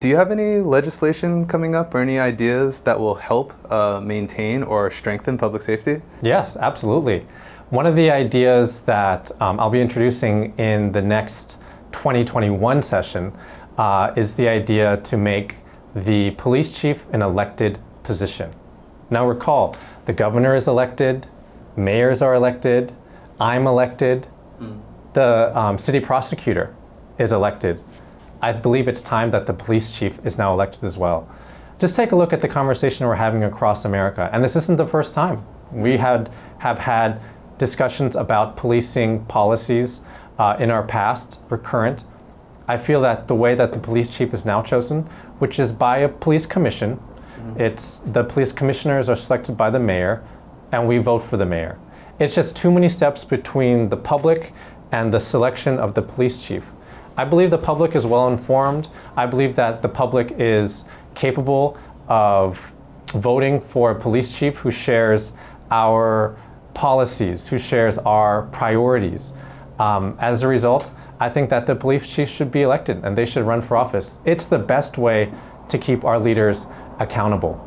Do you have any legislation coming up or any ideas that will help uh, maintain or strengthen public safety? Yes, absolutely. One of the ideas that um, I'll be introducing in the next 2021 session uh, is the idea to make the police chief an elected position. Now, recall, the governor is elected, mayors are elected, I'm elected, mm. the um, city prosecutor is elected. I believe it's time that the police chief is now elected as well. Just take a look at the conversation we're having across America. And this isn't the first time. We had, have had discussions about policing policies uh, in our past, recurrent. I feel that the way that the police chief is now chosen, which is by a police commission, mm -hmm. it's the police commissioners are selected by the mayor, and we vote for the mayor. It's just too many steps between the public and the selection of the police chief. I believe the public is well informed. I believe that the public is capable of voting for a police chief who shares our policies, who shares our priorities. Um, as a result, I think that the police chief should be elected and they should run for office. It's the best way to keep our leaders accountable.